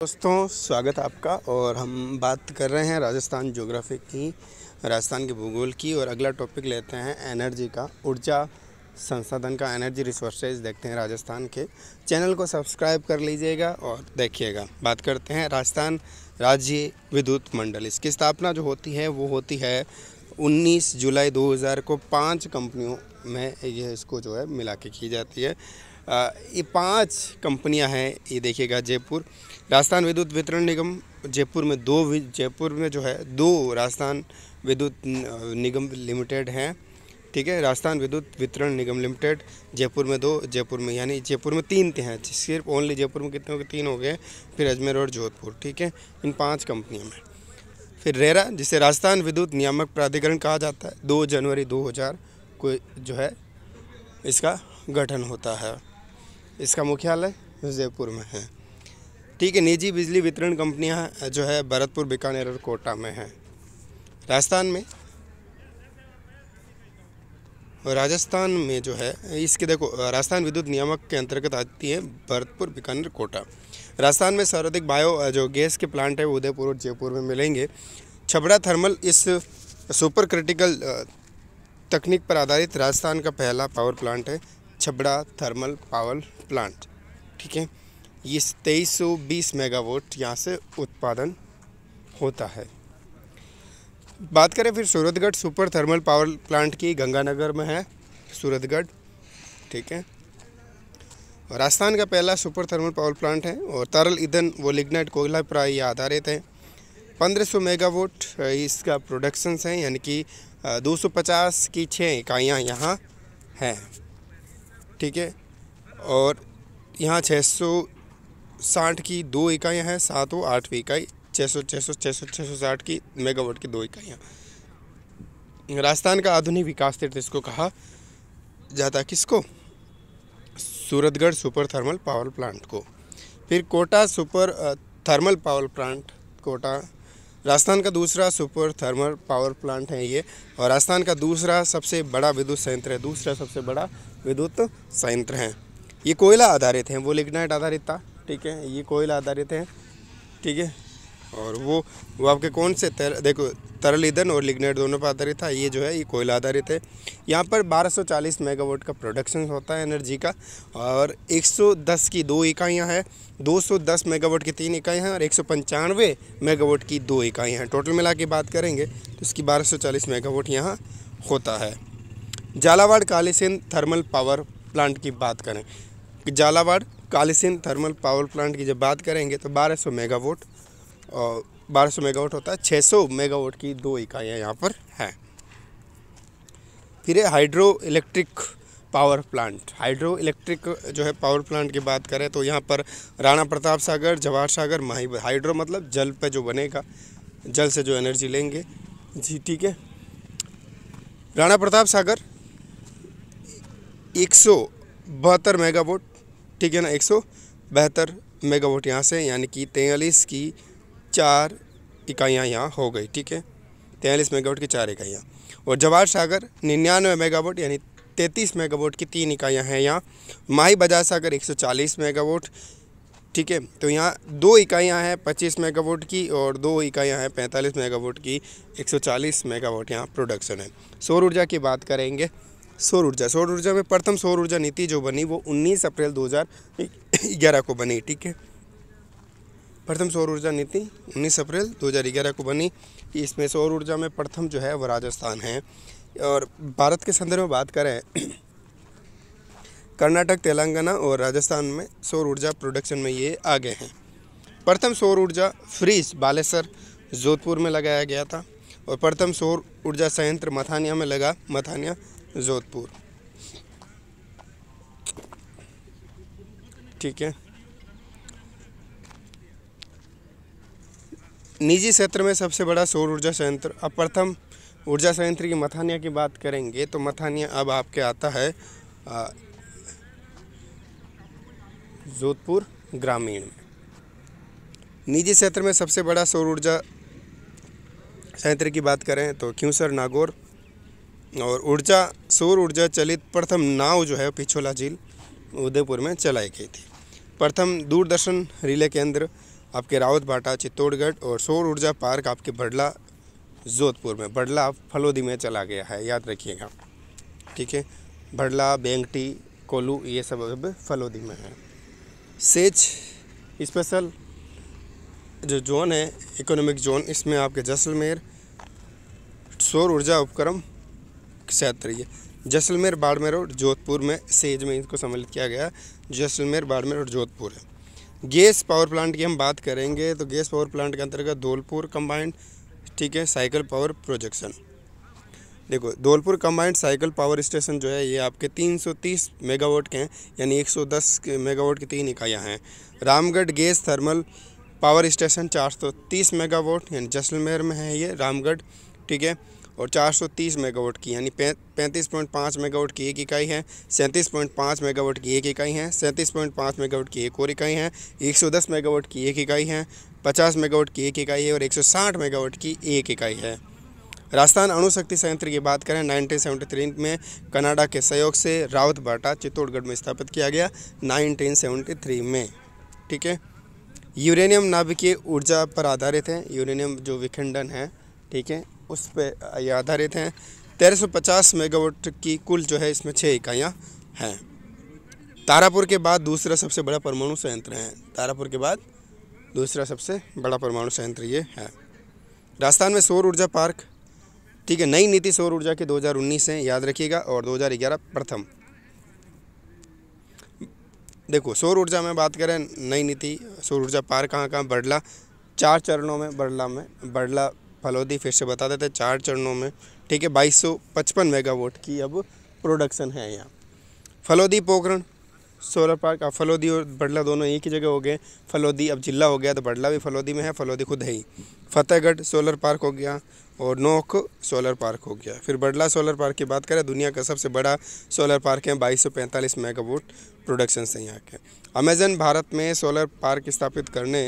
दोस्तों स्वागत आपका और हम बात कर रहे हैं राजस्थान ज्योग्राफी की राजस्थान के भूगोल की और अगला टॉपिक लेते हैं एनर्जी का ऊर्जा संसाधन का एनर्जी रिसोर्सेज देखते हैं राजस्थान के चैनल को सब्सक्राइब कर लीजिएगा और देखिएगा बात करते हैं राजस्थान राज्य विद्युत मंडल इसकी स्थापना जो होती है वो होती है 19 जुलाई 2000 को पांच कंपनियों में यह इसको जो है मिला के की जाती है ये पांच कंपनियां हैं ये देखिएगा जयपुर राजस्थान विद्युत वितरण निगम जयपुर में दो जयपुर में जो है दो राजस्थान विद्युत निगम लिमिटेड हैं ठीक है राजस्थान विद्युत वितरण निगम लिमिटेड जयपुर में दो जयपुर में यानी जयपुर में तीन थे हैं सिर्फ ओनली जयपुर में कितने हो गए तीन हो गए फिर अजमेर और जोधपुर ठीक है इन पाँच कंपनियों में फिर रेरा जिसे राजस्थान विद्युत नियामक प्राधिकरण कहा जाता है दो जनवरी दो हज़ार को जो है इसका गठन होता है इसका मुख्यालय जयपुर में है ठीक है निजी बिजली वितरण कंपनियां जो है भरतपुर बीकानेर और कोटा में हैं राजस्थान में राजस्थान में जो है इसके देखो राजस्थान विद्युत नियामक के अंतर्गत आती है भरतपुर बीकानेर कोटा राजस्थान में सर्वाधिक बायो जो गैस के प्लांट है उदयपुर और जयपुर में मिलेंगे छबड़ा थर्मल इस सुपर क्रिटिकल तकनीक पर आधारित राजस्थान का पहला पावर प्लांट है छबड़ा थर्मल पावर प्लांट ठीक है ये तेईस सौ बीस मेगावाट यहाँ से उत्पादन होता है बात करें फिर Suratgarh super thermal power plant की गंगानगर में है सूरतगढ़ ठीक है राजस्थान का पहला सुपर थर्मल पावर प्लांट है और तरल ईंधन वो लिग्नाइट कोयला पर ये आधारित है 1500 मेगावाट इसका प्रोडक्शंस है यानी कि 250 की छः इकाइयाँ यहाँ हैं ठीक है और यहाँ छः सौ साठ की दो इकाइयाँ हैं सात आठवीं इकाई छः सौ छः सौ छः सौ छः सौ साठ की मेगावाट की दो इकाइयाँ राजस्थान का आधुनिक विकास तीर्थ इसको कहा जाता किसको Suratgarh super thermal power plant को फिर Kota super thermal power plant Kota Rajasthan का दूसरा सुपर थर्मल पावर प्लांट है ये और राजस्थान का दूसरा सबसे बड़ा विद्युत संयंत्र है दूसरा सबसे बड़ा विद्युत संयंत्र है ये कोयला आधारित है वो लिग्नाइट आधारित था ठीक है ये कोयला आधारित है ठीक है और वो वो आपके कौन से तर, देखो तरल ईंधन और लिग्नेट दोनों पर आधारित था ये जो है ये कोयला आधारित है यहाँ पर 1240 मेगावाट का प्रोडक्शन होता है एनर्जी का और 110 की दो इकाइयाँ हैं 210 मेगावाट की तीन इकाइयाँ हैं और एक मेगावाट की दो इकाइयाँ हैं टोटल मिला के बात करेंगे तो इसकी 1240 मेगावाट यहाँ होता है Jhalawar Kalisindh thermal power plant की बात करें Jhalawar Kalisindh thermal power plant की जब बात करेंगे तो बारह मेगावाट बारह सौ मेगावाट होता है छः सौ मेगावाट की दो इकाइयाँ यहाँ पर हैं फिर है hydro electric power plant hydro electric जो है पावर प्लांट की बात करें तो यहाँ पर राणा प्रताप सागर जवाहर सागर माही हाइड्रो मतलब जल पे जो बनेगा जल से जो एनर्जी लेंगे जी ठीक है राणा प्रताप सागर एक सौ बहत्तर मेगावोट ठीक है ना एक सौ बहत्तर मेगावाट यहाँ से यानी कि तैंतालीस की चार इकाइयाँ यहाँ हो गई ठीक है तैंतालीस मेगावाट की चार इकाइयाँ और जवाहर सागर निन्यानवे मेगावाट यानी तैंतीस मेगावाट की तीन इकाइयाँ हैं यहाँ माही बजाज सागर एक मेगावाट ठीक है तो यहाँ दो इकाइयाँ हैं पच्चीस मेगावाट की और दो इकाइयाँ हैं पैंतालीस मेगावाट की चालीस मेगावाट यहाँ प्रोडक्शन है सौर ऊर्जा की बात करेंगे सौर ऊर्जा सौर ऊर्जा में प्रथम सौर ऊर्जा नीति जो बनी वो 19 अप्रैल 2011 को बनी ठीक है प्रथम सौर ऊर्जा नीति 19 अप्रैल 2011 को बनी इसमें सौर ऊर्जा में प्रथम जो है वह राजस्थान है और भारत के संदर्भ में बात करें कर्नाटक तेलंगाना और राजस्थान में सौर ऊर्जा प्रोडक्शन में ये आगे हैं प्रथम सौर ऊर्जा फ्रीज बालेसर जोधपुर में लगाया गया था और प्रथम सौर ऊर्जा संयंत्र मथानिया में लगा मथानिया जोधपुर ठीक है निजी क्षेत्र में सबसे बड़ा सौर ऊर्जा संयंत्र अब प्रथम ऊर्जा संयंत्र की मथानिया की बात करेंगे तो मथानिया अब आपके आता है जोधपुर ग्रामीण में निजी क्षेत्र में सबसे बड़ा सौर ऊर्जा संयंत्र की बात करें तो क्यूसर नागौर और ऊर्जा सौर ऊर्जा चलित प्रथम नाव जो है पिछोला झील उदयपुर में चलाई गई थी प्रथम दूरदर्शन रिले केंद्र आपके रावत भाटा चित्तौड़गढ़ और सौर ऊर्जा पार्क आपके बड़ला जोधपुर में बड़ला आप फलोदी में चला गया है याद रखिएगा ठीक है बड़ला बेंगटी कोलू ये सब अब फलोदी में है सेज स्पेशल जो जोन है इकोनॉमिक जोन इसमें आपके जैसलमेर सौर ऊर्जा उपक्रम क्षेत्र ये जैसलमेर बाड़मेर और जोधपुर में सेज में इसको सम्मिलित किया गया जैसलमेर बाड़मेर और जोधपुर है गैस पावर प्लांट की हम बात करेंगे तो गैस पावर प्लांट के अंतर्गत धौलपुर कम्बाइंड ठीक है साइकिल पावर प्रोजेक्शन देखो Dholpur combined cycle power station जो है ये आपके 330 मेगावाट के हैं यानी 110 मेगावाट की तीन इकाइयाँ हैं Ramgarh gas thermal power station 430 megawatt यानी जैसलमेर में है ये रामगढ़ ठीक है और 430 मेगावाट की यानी पैंतीस पॉइंट पाँच मेगावाट की एक इकाई है सैंतीस पॉइंट पाँच मेगावाट की एक इकाई है सैंतीस पॉइंट पाँच मेगावाट की एक और इकाई है एक सौ दस मेगावाट की एक इकाई है पचास मेगावाट की एक इकाई है और एक सौ साठ मेगावाट की एक इकाई है राजस्थान अणुशक्ति संयंत्र की बात करें 1973 में कनाडा के सहयोग से रावत बाटा चित्तौड़गढ़ में स्थापित किया गया 1973 में ठीक है यूरेनियम नाभिकीय ऊर्जा पर आधारित है यूरेनियम जो विखंडन है ठीक है उस पर ये आधारित हैं तेरह सौ पचास मेगावाट की कुल जो है इसमें छः इकाइयाँ हैं तारापुर के बाद दूसरा सबसे बड़ा परमाणु संयंत्र है तारापुर के बाद दूसरा सबसे बड़ा परमाणु संयंत्र ये है राजस्थान में सौर ऊर्जा पार्क ठीक है नई नीति सौर ऊर्जा के 2019 है याद रखिएगा और 2011 प्रथम देखो सौर ऊर्जा में बात करें नई नीति सौर ऊर्जा पार्क कहाँ कहाँ बड़ला चार चरणों में बड़ला में बड़ला फलौदी फिर से बता देते हैं चार चरणों में ठीक है बाईस सौ पचपन मेगावाट की अब प्रोडक्शन है यहाँ फलौदी पोखरण सोलर पार्क अब फलौदी और बड़ला दोनों एक ही जगह हो गए फलौदी अब जिला हो गया तो बड़ला भी फलौदी में है फलौदी खुद है ही फतेहगढ़ सोलर पार्क हो गया और नोक सोलर पार्क हो गया फिर बड़ला सोलर पार्क की बात करें दुनिया का सबसे बड़ा सोलर पार्क है 2245 मेगावाट प्रोडक्शन से यहाँ के अमेजन भारत में सोलर पार्क स्थापित करने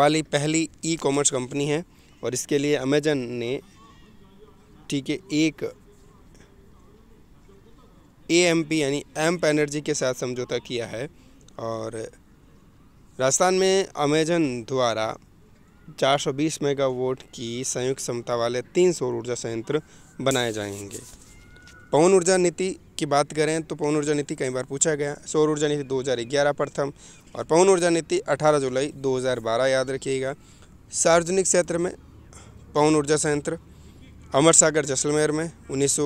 वाली पहली ई कॉमर्स कंपनी है और इसके लिए अमेजन ने ठीक है एक ए एम पी यानी एम्प एनर्जी के साथ समझौता किया है और राजस्थान में अमेजन द्वारा 420 मेगावाट की संयुक्त क्षमता वाले तीन सौर ऊर्जा संयंत्र बनाए जाएंगे पवन ऊर्जा नीति की बात करें तो पवन ऊर्जा नीति कई बार पूछा गया सौर ऊर्जा नीति 2011 प्रथम और पवन ऊर्जा नीति 18 जुलाई 2012 याद रखिएगा सार्वजनिक क्षेत्र में पवन ऊर्जा संयंत्र अमर सागर जैसलमेर में उन्नीस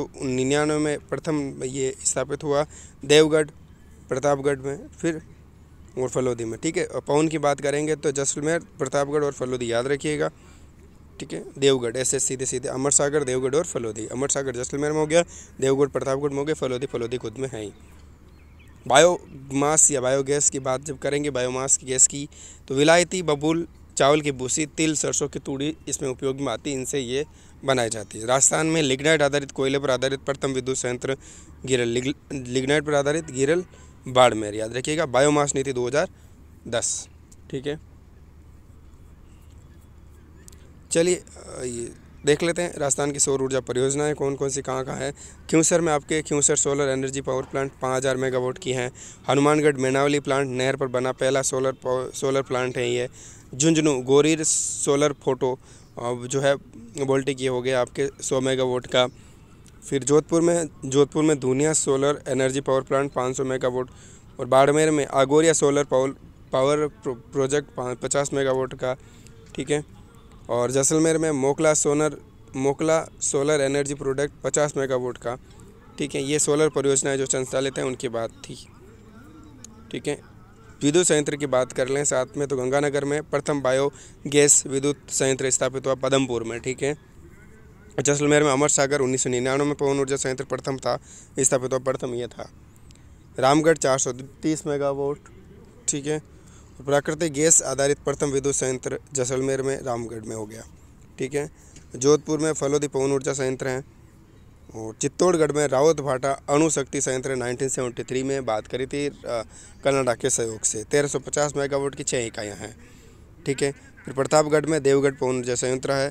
में प्रथम ये स्थापित हुआ देवगढ़ प्रतापगढ़ में फिर और फलोदी में ठीक है और पवन की बात करेंगे तो जैसलमेर प्रतापगढ़ और फलोदी याद रखिएगा ठीक है देवगढ़ ऐसे सीधे सीधे अमर सागर देवगढ़ और फलोदी अमर सागर जैसलमेर में हो गया देवगढ़ प्रतापगढ़ में हो गया फलोदी फलोदी खुद में है ही बायोमास या बायोगैस की बात जब करेंगे बायोमास की गैस की तो विलायती बबूल चावल की भूसी तिल सरसों की तूड़ी इसमें उपयोग में आती इनसे ये बनाई जाती है राजस्थान में लिग्नाइट आधारित कोयले पर आधारित प्रथम विद्युत संयंत्र गिरल लिग्नाइट पर आधारित गिरल बाड़मेर याद रखिएगा बायोमास नीति 2010 ठीक है चलिए ये देख लेते हैं राजस्थान की सौर ऊर्जा परियोजनाएं कौन कौन सी कहाँ कहाँ है क्यूसर में आपके क्यूसर solar energy power plant 5000 megawatt की हैं हनुमानगढ़ मेनावली प्लांट नहर पर बना पहला सोलर सोलर प्लांट है ये झुंझुनू गोरीर सोलर फोटो जो है वोल्टिक ये हो गया आपके सौ मेगा का फिर जोधपुर में जोधपुर में दुनिया solar energy power plant 500 megawatt और बाड़मेर में Agoriya solar power power project 50 megawatt का ठीक है और जैसलमेर में Mokla solar Mokla solar energy product 50 megawatt का ठीक है ये सोलर परियोजनाएं जो संचालित हैं उनकी बात थी ठीक है विद्युत संयंत्र की बात कर लें साथ में तो गंगानगर में प्रथम बायो गैस विद्युत संयंत्र स्थापित हुआ पदमपुर में ठीक है जैसलमेर में अमर सागर उन्नीस सौ निन्यानवे में पवन ऊर्जा संयंत्र प्रथम था स्थापित हुआ प्रथम यह था रामगढ़ चार सौ तीस मेगावाट ठीक है प्राकृतिक गैस आधारित प्रथम विद्युत संयंत्र जैसलमेर में रामगढ़ में हो गया ठीक है जोधपुर में फलोदी पवन ऊर्जा संयंत्र हैं और चित्तौड़गढ़ में रावत भाटा अणुशक्ति संयंत्र 1973 में बात करी थी कनाडा के सहयोग से 1350 मेगावाट की छः इकाइयाँ हैं ठीक है फिर प्रतापगढ़ में देवगढ़ पौन ऊर्जा संयंत्र है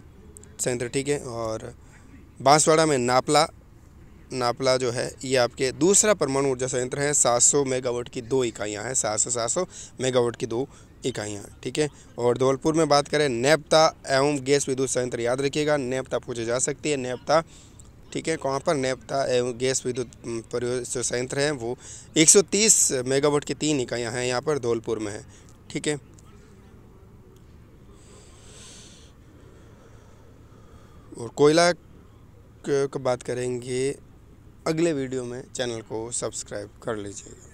संयंत्र ठीक है और बांसवाड़ा में नापला नापला जो है ये आपके दूसरा परमाणु ऊर्जा संयंत्र है 700 मेगावाट की दो इकाइयाँ हैं सात सौ सात सौ मेगावाट की दो इकाइयाँ ठीक है और धौलपुर में बात करें नेपता एवं गैस विद्युत संयंत्र याद रखिएगा नेपता पूछे जा सकती है नेपता ठीक है कहाँ पर नेपता एवं गैस विद्युत परियोजना जो संयंत्र हैं वो 130 मेगावाट की तीन इकाइयाँ हैं यहाँ पर धौलपुर में है ठीक है और कोयला की बात करेंगे अगले वीडियो में चैनल को सब्सक्राइब कर लीजिएगा